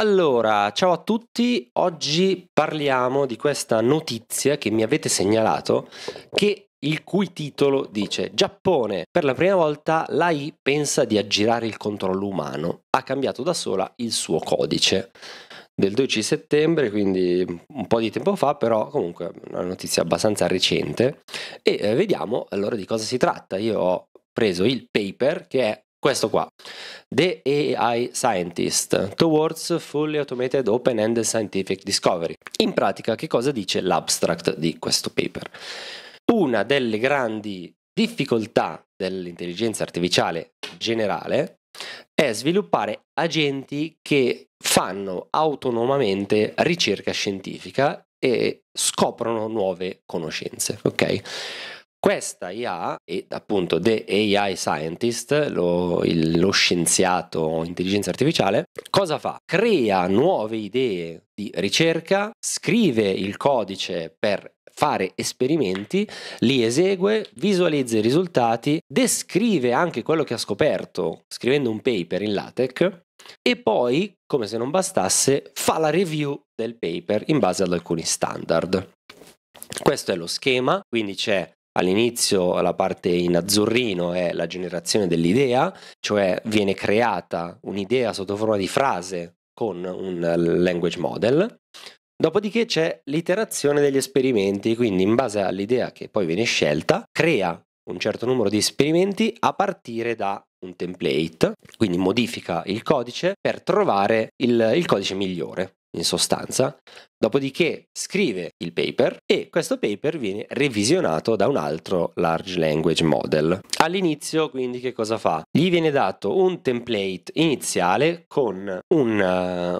Allora, ciao a tutti, oggi parliamo di questa notizia che mi avete segnalato che il cui titolo dice Giappone, per la prima volta l'AI pensa di aggirare il controllo umano, ha cambiato da sola il suo codice del 12 settembre, quindi un po' di tempo fa, però comunque una notizia abbastanza recente e eh, vediamo allora di cosa si tratta. Io ho preso il paper che è questo qua, The AI Scientist, Towards Fully Automated Open-End Scientific Discovery. In pratica, che cosa dice l'abstract di questo paper? Una delle grandi difficoltà dell'intelligenza artificiale generale è sviluppare agenti che fanno autonomamente ricerca scientifica e scoprono nuove conoscenze, ok? Questa IA, e appunto The AI Scientist, lo, il, lo scienziato intelligenza artificiale, cosa fa? Crea nuove idee di ricerca, scrive il codice per fare esperimenti, li esegue, visualizza i risultati, descrive anche quello che ha scoperto scrivendo un paper in LaTeX e poi, come se non bastasse, fa la review del paper in base ad alcuni standard. Questo è lo schema, quindi c'è All'inizio la parte in azzurrino è la generazione dell'idea, cioè viene creata un'idea sotto forma di frase con un language model. Dopodiché c'è l'iterazione degli esperimenti, quindi in base all'idea che poi viene scelta, crea un certo numero di esperimenti a partire da un template, quindi modifica il codice per trovare il, il codice migliore in sostanza, dopodiché scrive il paper e questo paper viene revisionato da un altro large language model. All'inizio quindi che cosa fa? Gli viene dato un template iniziale con un,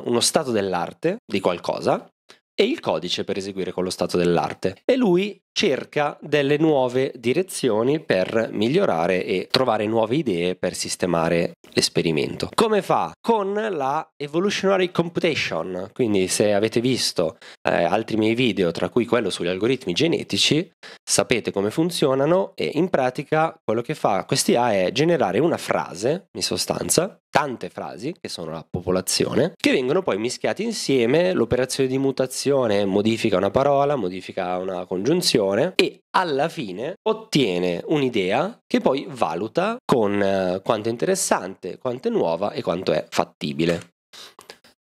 uh, uno stato dell'arte di qualcosa e il codice per eseguire con lo stato dell'arte e lui cerca delle nuove direzioni per migliorare e trovare nuove idee per sistemare l'esperimento. Come fa? Con la evolutionary computation, quindi se avete visto eh, altri miei video, tra cui quello sugli algoritmi genetici, sapete come funzionano e in pratica quello che fa questi A è generare una frase, in sostanza, tante frasi che sono la popolazione, che vengono poi mischiate insieme, l'operazione di mutazione modifica una parola, modifica una congiunzione, informazione e alla fine ottiene un'idea che poi valuta con eh, quanto è interessante, quanto è nuova e quanto è fattibile.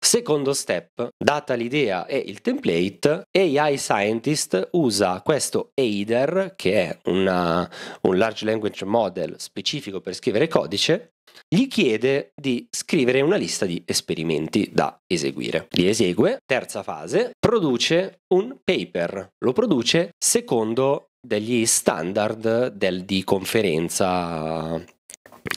Secondo step, data l'idea e il template, AI Scientist usa questo EIDER, che è una, un large language model specifico per scrivere codice, gli chiede di scrivere una lista di esperimenti da eseguire. Li esegue, terza fase, produce un paper, lo produce secondo degli standard del, di conferenza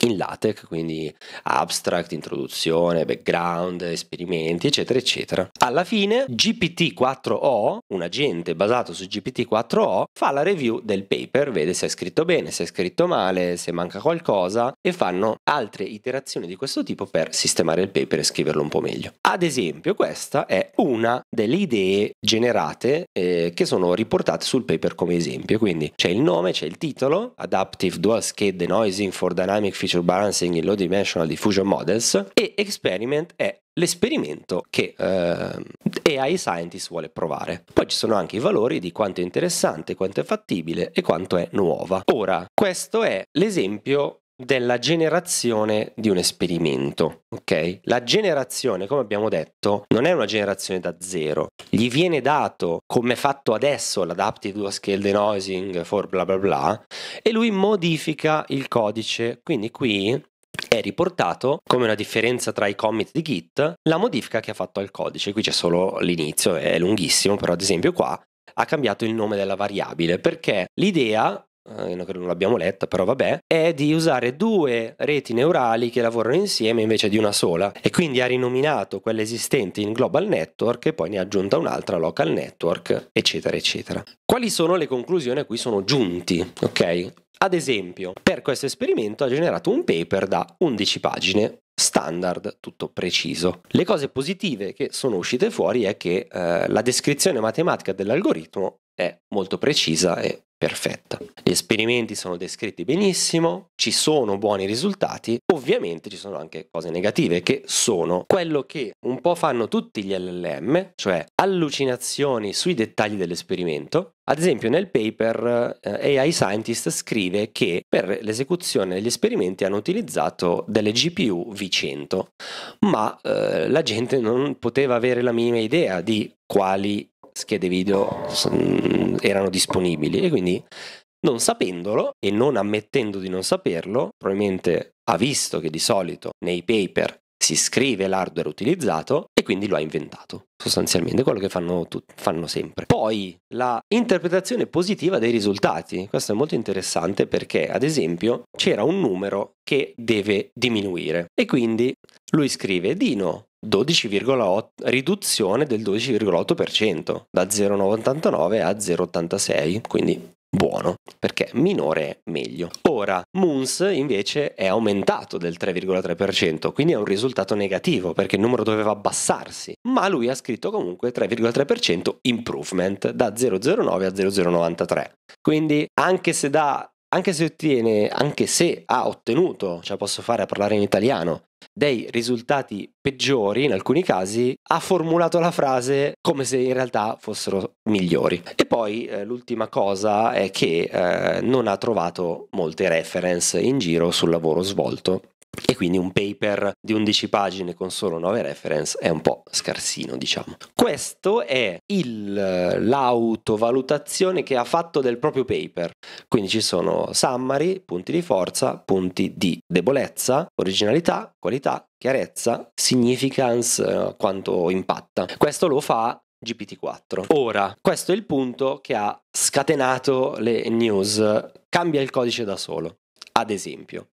in LaTeX, quindi abstract, introduzione, background, esperimenti, eccetera, eccetera. Alla fine GPT-4O, un agente basato su GPT-4O, fa la review del paper, vede se è scritto bene, se è scritto male, se manca qualcosa e fanno altre iterazioni di questo tipo per sistemare il paper e scriverlo un po' meglio. Ad esempio, questa è una delle idee generate eh, che sono riportate sul paper come esempio, quindi c'è il nome, c'è il titolo, Adaptive Dual Scale Denoising for Dynamic feature balancing, in low dimensional diffusion models e experiment è l'esperimento che eh, AI Scientist vuole provare. Poi ci sono anche i valori di quanto è interessante, quanto è fattibile e quanto è nuova. Ora, questo è l'esempio della generazione di un esperimento, ok? La generazione, come abbiamo detto, non è una generazione da zero. Gli viene dato, come fatto adesso, l'adaptive to scale denoising for bla bla bla, e lui modifica il codice. Quindi qui è riportato come una differenza tra i commit di Git la modifica che ha fatto al codice. Qui c'è solo l'inizio, è lunghissimo, però ad esempio qua ha cambiato il nome della variabile perché l'idea eh, non l'abbiamo letta, però vabbè, è di usare due reti neurali che lavorano insieme invece di una sola e quindi ha rinominato quella esistente in Global Network e poi ne ha aggiunta un'altra Local Network, eccetera, eccetera. Quali sono le conclusioni a cui sono giunti? Ok? Ad esempio, per questo esperimento ha generato un paper da 11 pagine standard, tutto preciso. Le cose positive che sono uscite fuori è che eh, la descrizione matematica dell'algoritmo è molto precisa e perfetta. Gli esperimenti sono descritti benissimo, ci sono buoni risultati, ovviamente ci sono anche cose negative che sono quello che un po' fanno tutti gli LLM, cioè allucinazioni sui dettagli dell'esperimento. Ad esempio nel paper eh, AI Scientist scrive che per l'esecuzione degli esperimenti hanno utilizzato delle GPU V100, ma eh, la gente non poteva avere la minima idea di quali schede video mm, erano disponibili e quindi non sapendolo e non ammettendo di non saperlo, probabilmente ha visto che di solito nei paper si scrive l'hardware utilizzato e quindi lo ha inventato, sostanzialmente, quello che fanno, tut- fanno sempre. Poi la interpretazione positiva dei risultati, questo è molto interessante perché ad esempio c'era un numero che deve diminuire e quindi lui scrive Dino 12,8, riduzione del 12,8% da 0,99 a 0,86, quindi buono, perché minore è meglio. Ora, Moons invece è aumentato del 3,3%, quindi è un risultato negativo perché il numero doveva abbassarsi, ma lui ha scritto comunque 3,3% improvement da 009 a 0093. Quindi anche se da anche se ottiene, anche se ha ottenuto, ce cioè la posso fare a parlare in italiano, dei risultati peggiori in alcuni casi, ha formulato la frase come se in realtà fossero migliori. E poi eh, l'ultima cosa è che eh, non ha trovato molte reference in giro sul lavoro svolto e quindi un paper di 11 pagine con solo 9 reference è un po' scarsino, diciamo. Questo è il, l'autovalutazione che ha fatto del proprio paper. Quindi ci sono summary, punti di forza, punti di debolezza, originalità, qualità, chiarezza, significance, eh, quanto impatta. Questo lo fa GPT-4. Ora, questo è il punto che ha scatenato le news. Cambia il codice da solo. Ad esempio,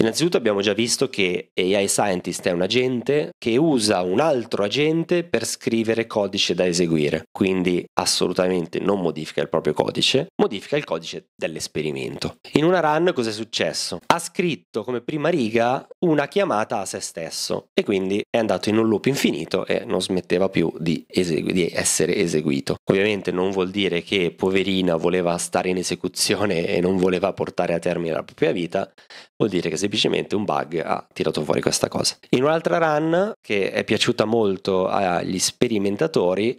Innanzitutto abbiamo già visto che AI Scientist è un agente che usa un altro agente per scrivere codice da eseguire, quindi assolutamente non modifica il proprio codice, modifica il codice dell'esperimento. In una run cosa è successo? Ha scritto come prima riga una chiamata a se stesso e quindi è andato in un loop infinito e non smetteva più di, esegu- di essere eseguito. Ovviamente non vuol dire che poverina voleva stare in esecuzione e non voleva portare a termine la propria vita, vuol dire che semplicemente un bug ha tirato fuori questa cosa. In un'altra run che è piaciuta molto agli sperimentatori,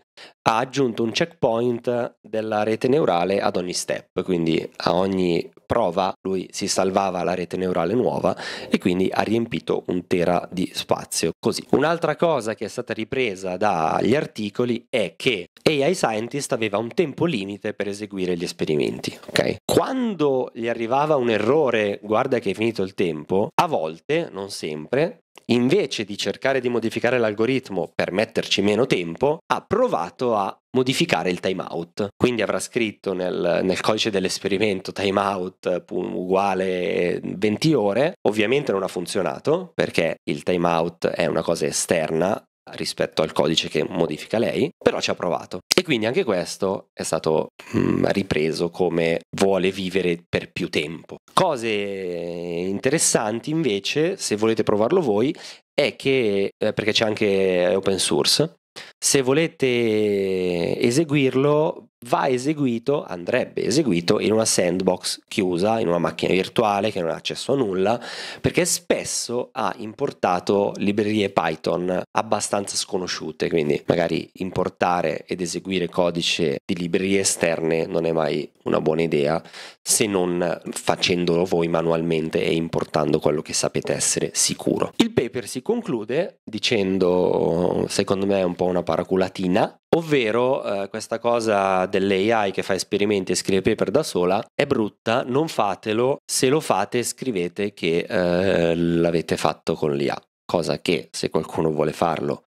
ha aggiunto un checkpoint della rete neurale ad ogni step, quindi a ogni prova lui si salvava la rete neurale nuova e quindi ha riempito un tera di spazio. Così. Un'altra cosa che è stata ripresa dagli articoli è che AI Scientist aveva un tempo limite per eseguire gli esperimenti. Okay? Quando gli arrivava un errore, guarda che è finito il tempo, a volte, non sempre, invece di cercare di modificare l'algoritmo per metterci meno tempo, ha provato a modificare il timeout. Quindi avrà scritto nel, nel codice dell'esperimento timeout uguale 20 ore. Ovviamente non ha funzionato perché il timeout è una cosa esterna rispetto al codice che modifica lei, però ci ha provato. E quindi anche questo è stato mm, ripreso come vuole vivere per più tempo. Cose interessanti invece, se volete provarlo voi, è che, eh, perché c'è anche open source, se volete eseguirlo va eseguito, andrebbe eseguito in una sandbox chiusa, in una macchina virtuale che non ha accesso a nulla, perché spesso ha importato librerie Python abbastanza sconosciute, quindi magari importare ed eseguire codice di librerie esterne non è mai una buona idea se non facendolo voi manualmente e importando quello che sapete essere sicuro. Il paper si conclude dicendo, secondo me è un po' una paraculatina, Ovvero eh, questa cosa dell'AI che fa esperimenti e scrive paper da sola è brutta, non fatelo, se lo fate scrivete che eh, l'avete fatto con l'IA, cosa che se qualcuno vuole farlo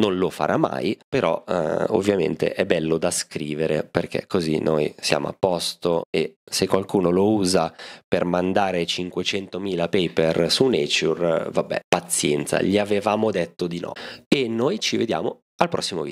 non lo farà mai, però eh, ovviamente è bello da scrivere perché così noi siamo a posto e se qualcuno lo usa per mandare 500.000 paper su Nature, vabbè, pazienza, gli avevamo detto di no. E noi ci vediamo al prossimo video.